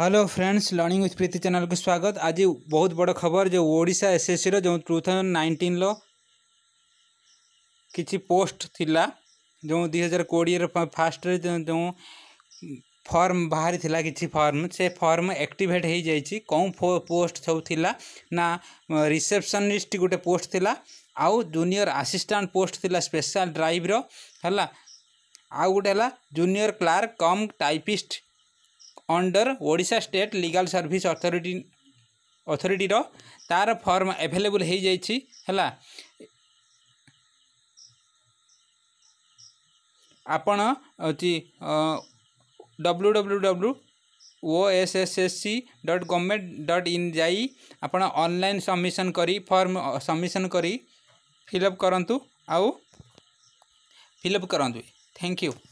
hello friends learning with Preeti channel को स्वागत आज बहुत बड़ खबर जो ओडा एस एस सी रो टू थाउज नाइंटीन रो पोस्ट थिला जो दुई हजार कोड़े फास्ट जो फर्म बाहरी कि फर्म से फर्म एक्टिवेट हो जाइए कौन पोस्ट सब थिला ना रिसेप्शनिस्ट गोटे पोस्ट थिला आउ जूनियर आसिस्टांट पोस्ट थिला स्पेशल ड्राइव रो हला आउ गोटे है junior clerk cum typist under ओडा state legal service authority authority authority तार form available W W W O S S S C dot government dot in जी आपल सबमिशन कर फर्म सबमिशन कर फिलअप करूँ आउ फिलअप करूँ थैंक यू